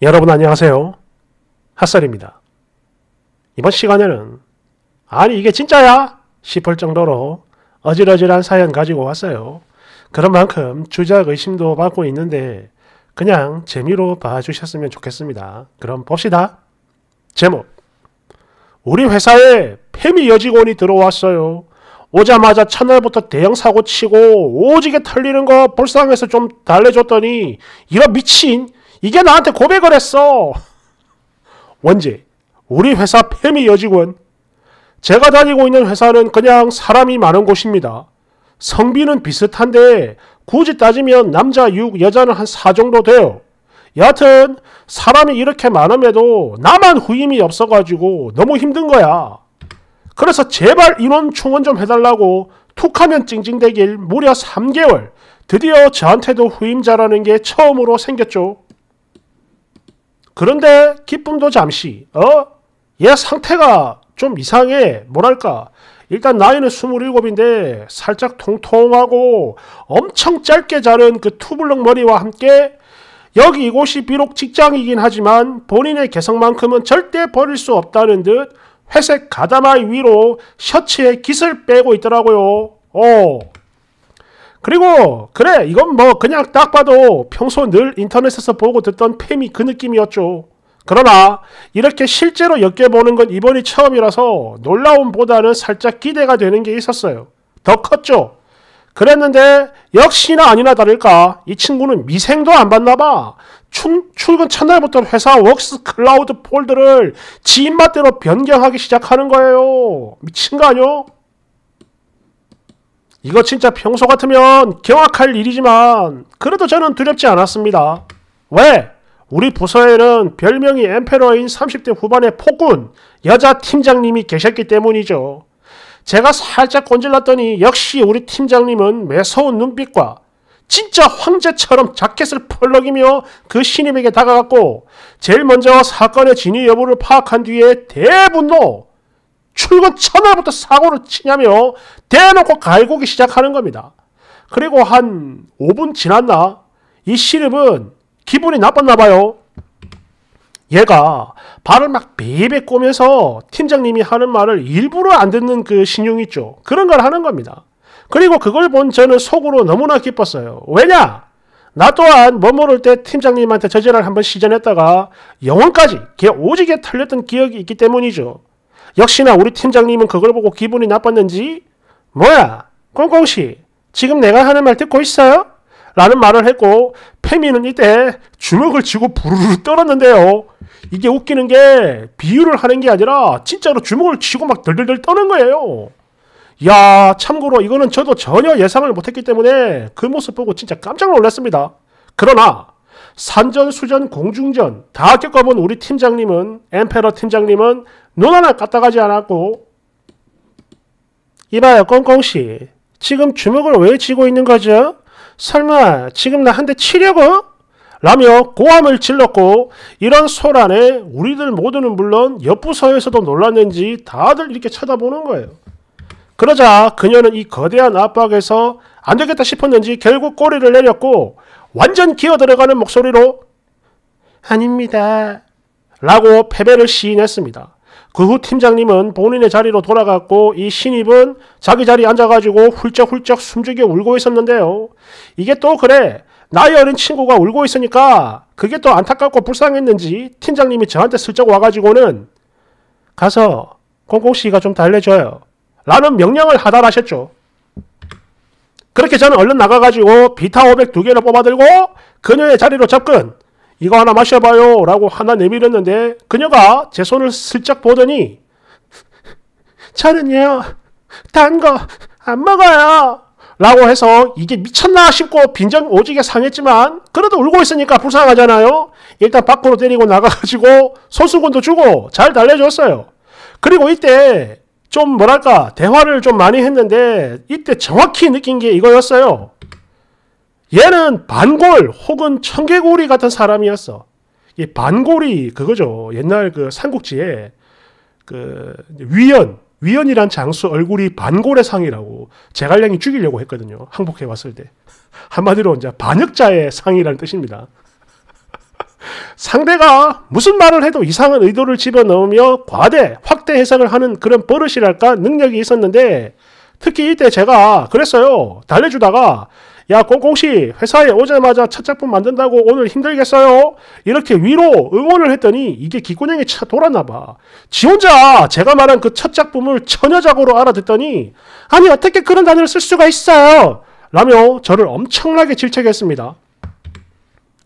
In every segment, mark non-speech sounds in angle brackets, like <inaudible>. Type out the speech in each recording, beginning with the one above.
여러분 안녕하세요. 핫살입니다 이번 시간에는 아니 이게 진짜야? 싶을 정도로 어질어질한 사연 가지고 왔어요. 그런 만큼 주작 의심도 받고 있는데 그냥 재미로 봐주셨으면 좋겠습니다. 그럼 봅시다. 제목 우리 회사에 페미 여직원이 들어왔어요. 오자마자 첫날부터 대형 사고 치고 오지게 털리는 거 불쌍해서 좀 달래줬더니 이런 미친 이게 나한테 고백을 했어. 원지, 우리 회사 페미 여직원. 제가 다니고 있는 회사는 그냥 사람이 많은 곳입니다. 성비는 비슷한데 굳이 따지면 남자 6, 여자는 한 4 정도 돼요. 여하튼 사람이 이렇게 많음에도 나만 후임이 없어가지고 너무 힘든 거야. 그래서 제발 인원 충원 좀 해달라고 툭하면 찡찡대길 무려 3개월 드디어 저한테도 후임자라는 게 처음으로 생겼죠. 그런데 기쁨도 잠시, 어? 얘 상태가 좀 이상해. 뭐랄까. 일단 나이는 27인데 살짝 통통하고 엄청 짧게 자른 그 투블럭 머리와 함께 여기 이곳이 비록 직장이긴 하지만 본인의 개성만큼은 절대 버릴 수 없다는 듯 회색 가다마이 위로 셔츠에 깃을 빼고 있더라고요. 어. 그리고 그래 이건 뭐 그냥 딱 봐도 평소 늘 인터넷에서 보고 듣던 팸이 그 느낌이었죠. 그러나 이렇게 실제로 엮여보는 건 이번이 처음이라서 놀라움보다는 살짝 기대가 되는 게 있었어요. 더 컸죠. 그랬는데 역시나 아니나 다를까 이 친구는 미생도 안봤나 봐. 출, 출근 첫날부터 회사 웍스 클라우드 폴드를 지인 맛대로 변경하기 시작하는 거예요. 미친 거 아니요? 이거 진짜 평소 같으면 경악할 일이지만 그래도 저는 두렵지 않았습니다. 왜? 우리 부서에는 별명이 엠페러인 30대 후반의 폭군 여자 팀장님이 계셨기 때문이죠. 제가 살짝 곤질렀더니 역시 우리 팀장님은 매서운 눈빛과 진짜 황제처럼 자켓을 펄럭이며 그신임에게 다가갔고 제일 먼저 사건의 진위 여부를 파악한 뒤에 대분노 출근 첫날부터 사고를 치냐며 대놓고 갈고기 시작하는 겁니다. 그리고 한 5분 지났나? 이 시립은 기분이 나빴나 봐요. 얘가 발을 막 베이베 꼬면서 팀장님이 하는 말을 일부러 안 듣는 그 신용 있죠. 그런 걸 하는 겁니다. 그리고 그걸 본 저는 속으로 너무나 기뻤어요. 왜냐? 나 또한 머무를 때 팀장님한테 저지랄 한번 시전했다가 영혼까지개 오지게 털렸던 기억이 있기 때문이죠. 역시나 우리 팀장님은 그걸 보고 기분이 나빴는지 뭐야 꽁꽁씨 지금 내가 하는 말 듣고 있어요? 라는 말을 했고 페미는 이때 주먹을 쥐고 부르르 떨었는데요. 이게 웃기는 게 비유를 하는 게 아니라 진짜로 주먹을 쥐고 막 덜덜덜 떠는 거예요. 야 참고로 이거는 저도 전혀 예상을 못했기 때문에 그 모습 보고 진짜 깜짝 놀랐습니다. 그러나 산전, 수전, 공중전 다 겪어본 우리 팀장님은 엠페러 팀장님은 눈 하나 까딱하지 않았고 이봐요 꽁꽁씨 지금 주먹을 왜 쥐고 있는 거죠? 설마 지금 나한테 치려고? 라며 고함을 질렀고 이런 소란에 우리들 모두는 물론 옆 부서에서도 놀랐는지 다들 이렇게 쳐다보는 거예요. 그러자 그녀는 이 거대한 압박에서 안 되겠다 싶었는지 결국 꼬리를 내렸고 완전 기어 들어가는 목소리로 아닙니다. 라고 패배를 시인했습니다. 그 후 팀장님은 본인의 자리로 돌아갔고 이 신입은 자기 자리에 앉아가지고 훌쩍훌쩍 숨죽여 울고 있었는데요. 이게 또 그래. 나이 어린 친구가 울고 있으니까 그게 또 안타깝고 불쌍했는지 팀장님이 저한테 슬쩍 와가지고는 가서 공공씨가 좀 달래줘요. 라는 명령을 하달하셨죠. 그렇게 저는 얼른 나가가지고 비타 500 두 개를 뽑아들고 그녀의 자리로 접근. 이거 하나 마셔봐요. 라고 하나 내밀었는데 그녀가 제 손을 슬쩍 보더니 저는요, 단 거 안 먹어요. 라고 해서 이게 미쳤나 싶고 빈정 오지게 상했지만 그래도 울고 있으니까 불쌍하잖아요. 일단 밖으로 데리고 나가가지고 손수건도 주고 잘 달래줬어요. 그리고 이때 좀 뭐랄까 대화를 좀 많이 했는데 이때 정확히 느낀 게 이거였어요. 얘는 반골 혹은 청개구리 같은 사람이었어. 이 반골이 그거죠. 옛날 그 삼국지에 그 위연 위연이란 장수 얼굴이 반골의 상이라고 제갈량이 죽이려고 했거든요. 항복해 왔을 때 한마디로 이제 반역자의 상이라는 뜻입니다. 상대가 무슨 말을 해도 이상한 의도를 집어넣으며 과대, 확대 해석을 하는 그런 버릇이랄까 능력이 있었는데 특히 이때 제가 그랬어요. 달래주다가 야 꽁꽁씨 회사에 오자마자 첫 작품 만든다고 오늘 힘들겠어요? 이렇게 위로 응원을 했더니 이게 기권형이 차 돌았나봐. 지 혼자 제가 말한 그 첫 작품을 처녀작으로 알아듣더니 아니 어떻게 그런 단어를 쓸 수가 있어요? 라며 저를 엄청나게 질책했습니다.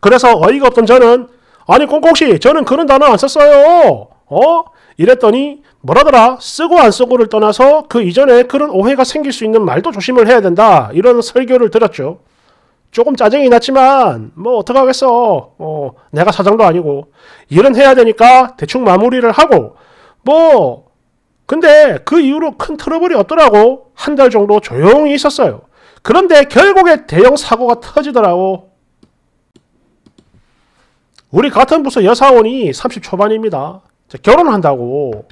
그래서 어이가 없던 저는 아니 콩콩씨 저는 그런 단어 안 썼어요. 어? 이랬더니 뭐라더라 쓰고 안 쓰고를 떠나서 그 이전에 그런 오해가 생길 수 있는 말도 조심을 해야 된다 이런 설교를 들었죠 조금 짜증이 났지만 뭐 어떡하겠어 어, 내가 사장도 아니고 일은 해야 되니까 대충 마무리를 하고 뭐 근데 그 이후로 큰 트러블이 없더라고 한 달 정도 조용히 있었어요 그런데 결국에 대형 사고가 터지더라고 우리 같은 부서 여사원이 30 초반입니다. 결혼한다고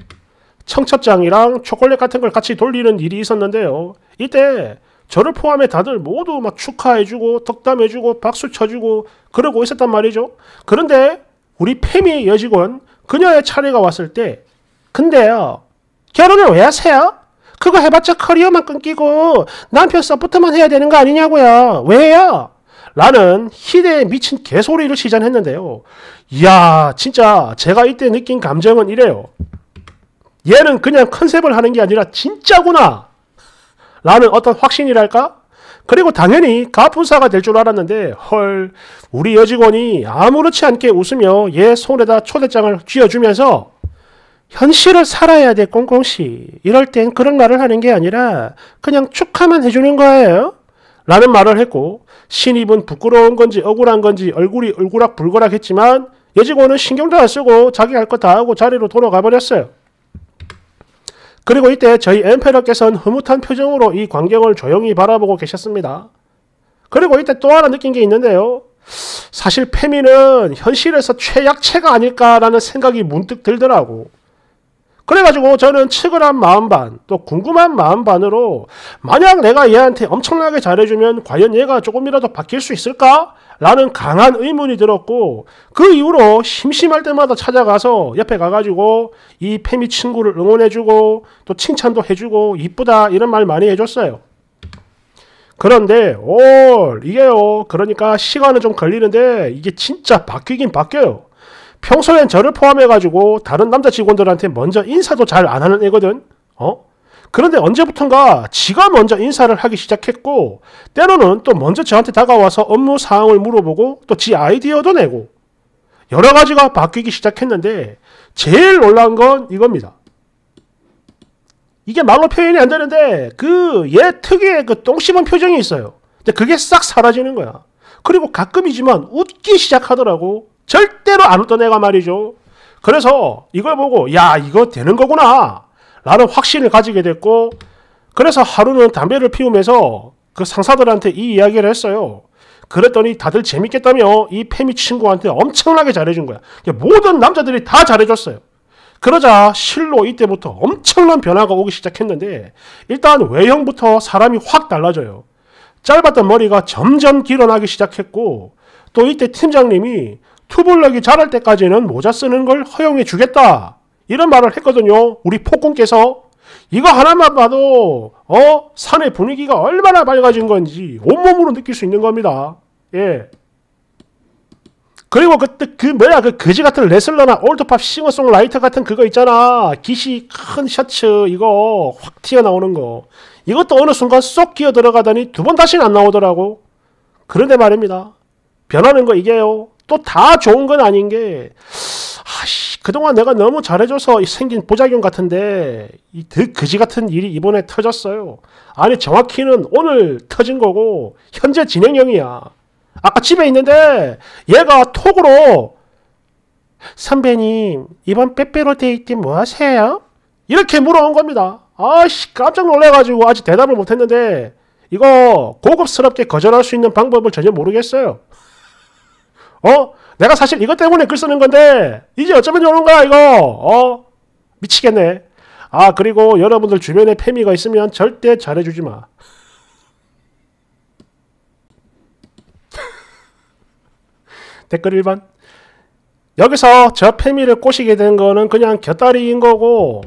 청첩장이랑 초콜릿 같은 걸 같이 돌리는 일이 있었는데요. 이때 저를 포함해 다들 모두 막 축하해주고 덕담해주고 박수 쳐주고 그러고 있었단 말이죠. 그런데 우리 페미 여직원 그녀의 차례가 왔을 때 근데요 결혼을 왜 하세요? 그거 해봤자 커리어만 끊기고 남편 서포트만 해야 되는 거 아니냐고요. 왜요? 라는 희대에 미친 개소리를 시전했는데요. 이야, 진짜 제가 이때 느낀 감정은 이래요. 얘는 그냥 컨셉을 하는 게 아니라 진짜구나! 라는 어떤 확신이랄까? 그리고 당연히 가품사가 될 줄 알았는데 헐 우리 여직원이 아무렇지 않게 웃으며 얘 손에다 초대장을 쥐어주면서 현실을 살아야 돼 꽁꽁씨 이럴 땐 그런 말을 하는 게 아니라 그냥 축하만 해주는 거예요 라는 말을 했고 신입은 부끄러운 건지 억울한 건지 얼굴이 얼굴락 불거락했지만 여직원은 신경도 안 쓰고 자기 할거다 하고 자리로 돌아가 버렸어요. 그리고 이때 저희 엠페러께서는 흐뭇한 표정으로 이 광경을 조용히 바라보고 계셨습니다. 그리고 이때 또 하나 느낀 게 있는데요. 사실 페미는 현실에서 최약체가 아닐까라는 생각이 문득 들더라고. 그래가지고 저는 측은한 마음 반, 또 궁금한 마음 반으로 만약 내가 얘한테 엄청나게 잘해주면 과연 얘가 조금이라도 바뀔 수 있을까? 라는 강한 의문이 들었고 그 이후로 심심할 때마다 찾아가서 옆에 가가지고 이 페미 친구를 응원해주고 또 칭찬도 해주고 이쁘다 이런 말 많이 해줬어요. 그런데 올 이게요 그러니까 시간은 좀 걸리는데 이게 진짜 바뀌긴 바뀌어요. 평소엔 저를 포함해가지고 다른 남자 직원들한테 먼저 인사도 잘 안 하는 애거든. 어? 그런데 언제부턴가 지가 먼저 인사를 하기 시작했고, 때로는 또 먼저 저한테 다가와서 업무 사항을 물어보고, 또 지 아이디어도 내고, 여러 가지가 바뀌기 시작했는데, 제일 놀란 건 이겁니다. 이게 말로 표현이 안 되는데, 그 얘 특유의 그똥 씹은 표정이 있어요. 근데 그게 싹 사라지는 거야. 그리고 가끔이지만 웃기 시작하더라고. 절대로 안 웃던 애가 말이죠. 그래서 이걸 보고 야 이거 되는 거구나 라는 확신을 가지게 됐고 그래서 하루는 담배를 피우면서 그 상사들한테 이 이야기를 했어요. 그랬더니 다들 재밌겠다며 이 페미 친구한테 엄청나게 잘해준 거야. 모든 남자들이 다 잘해줬어요. 그러자 실로 이때부터 엄청난 변화가 오기 시작했는데 일단 외형부터 사람이 확 달라져요. 짧았던 머리가 점점 길어나기 시작했고 또 이때 팀장님이 투블럭이 자랄 때까지는 모자 쓰는 걸 허용해 주겠다. 이런 말을 했거든요. 우리 폭군께서 이거 하나만 봐도 어 산의 분위기가 얼마나 밝아진 건지 온몸으로 느낄 수 있는 겁니다. 예. 그리고 그때 그 뭐야 그 거지 같은 레슬러나 올드팝 싱어송라이터 같은 그거 있잖아 기시 큰 셔츠 이거 확 튀어나오는 거 이것도 어느 순간 쏙 기어 들어가더니 두 번 다시는 안 나오더라고 그런데 말입니다 변하는 거 이게요 또다 좋은 건 아닌 게 아씨 그동안 내가 너무 잘해줘서 생긴 보자용 같은데 이 그, 그지 같은 일이 이번에 터졌어요. 아니 정확히는 오늘 터진 거고 현재 진행형이야. 아까 집에 있는데 얘가 톡으로 선배님 이번 빼빼로 데이트 뭐 하세요? 이렇게 물어온 겁니다. 아씨 깜짝 놀래가지고 아직 대답을 못했는데 이거 고급스럽게 거절할 수 있는 방법을 전혀 모르겠어요. 어? 내가 사실 이것 때문에 글 쓰는 건데 이제 어쩌면 좋은 거야 이거 어? 미치겠네 아 그리고 여러분들 주변에 페미가 있으면 절대 잘해주지 마 <laughs> 댓글 1번 여기서 저 페미를 꼬시게 된 거는 그냥 곁다리인 거고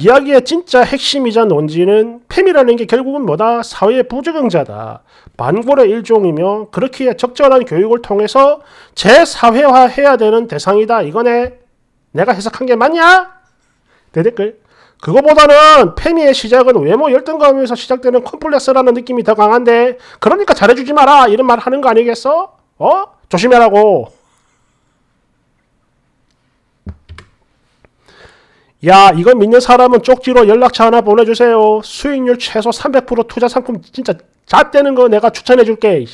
이야기의 진짜 핵심이자 논지는 팸이라는 게 결국은 뭐다? 사회 의 부적응자다. 만골의 일종이며 그렇게 적절한 교육을 통해서 재사회화해야 되는 대상이다. 이거네. 내가 해석한 게 맞냐? 내 댓글. 그거보다는 페미의 시작은 외모 열등감에서 시작되는 콤플렉스라는 느낌이 더 강한데 그러니까 잘해주지 마라 이런 말 하는 거 아니겠어? 어? 조심해라고. 야 이거 믿는 사람은 쪽지로 연락처 하나 보내주세요. 수익률 최소 300% 투자 상품 진짜 잣되는 거 내가 추천해줄게.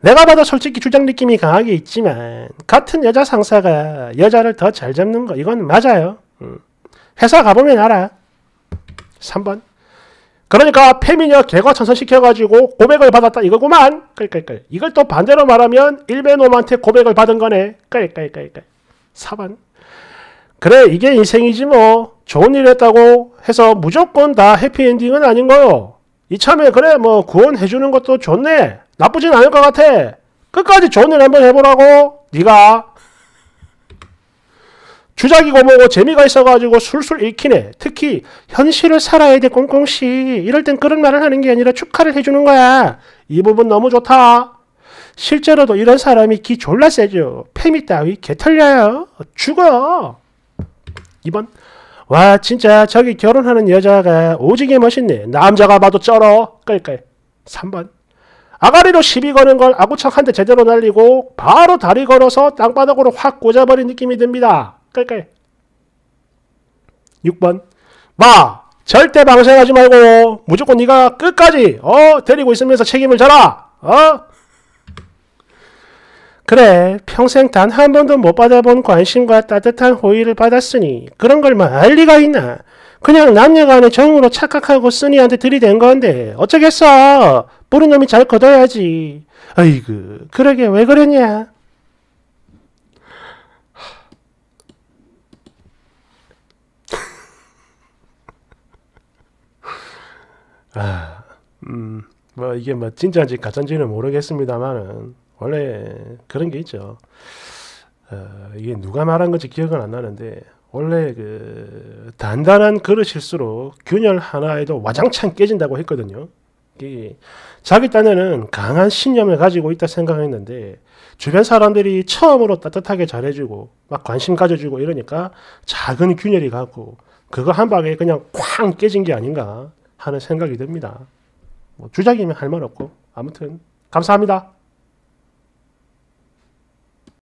내가 봐도 솔직히 주장 느낌이 강하게 있지만 같은 여자 상사가 여자를 더 잘 잡는 거 이건 맞아요. 음. 회사 가보면 알아. 3번 그러니까 페미녀 개과천선시켜가지고 고백을 받았다 이거구만. 끌끌끌. 이걸 또 반대로 말하면 일베놈한테 고백을 받은 거네. 끌끌끌끌. 4번 그래 이게 인생이지 뭐 좋은 일 했다고 해서 무조건 다 해피엔딩은 아닌 거요. 이참에 그래 뭐 구원해주는 것도 좋네. 나쁘진 않을 것 같아. 끝까지 좋은 일 한번 해보라고 네가 주작이고 뭐고 재미가 있어가지고 술술 읽히네. 특히 현실을 살아야 돼 꽁꽁씨. 이럴 땐 그런 말을 하는 게 아니라 축하를 해주는 거야. 이 부분 너무 좋다. 실제로도 이런 사람이 기 졸라 세죠. 페미 따위 개털려요. 죽어. 2번 와 진짜 저기 결혼하는 여자가 오지게 멋있네. 남자가 봐도 쩔어. 끌끌. 3번 아가리로 시비 거는 걸 아구창 한테 제대로 날리고 바로 다리 걸어서 땅바닥으로 확 꽂아버린 느낌이 듭니다. 끌끌. 6번 마 절대 방생하지 말고 무조건 네가 끝까지 어 데리고 있으면서 책임을 져라. 어 그래, 평생 단 한 번도 못 받아본 관심과 따뜻한 호의를 받았으니 그런 걸 뭐 알 리가 있나? 그냥 남녀간의 정으로 착각하고 쓰니한테 들이댄 건데 어쩌겠어? 뿌린 놈이 잘 걷어야지. 아이고, 그러게 왜 그랬냐? 아, 음, 뭐 이게 뭐 진짜인지 가짜인지는 모르겠습니다만은 원래 그런 게 있죠. 어, 이게 누가 말한 건지 기억은 안 나는데 원래 그 단단한 그릇일수록 균열 하나에도 와장창 깨진다고 했거든요. 자기 딴에는 강한 신념을 가지고 있다 생각했는데 주변 사람들이 처음으로 따뜻하게 잘해주고 막 관심 가져주고 이러니까 작은 균열이 가고 그거 한 방에 그냥 쾅 깨진 게 아닌가 하는 생각이 듭니다. 뭐 주작이면 할 말 없고 아무튼 감사합니다.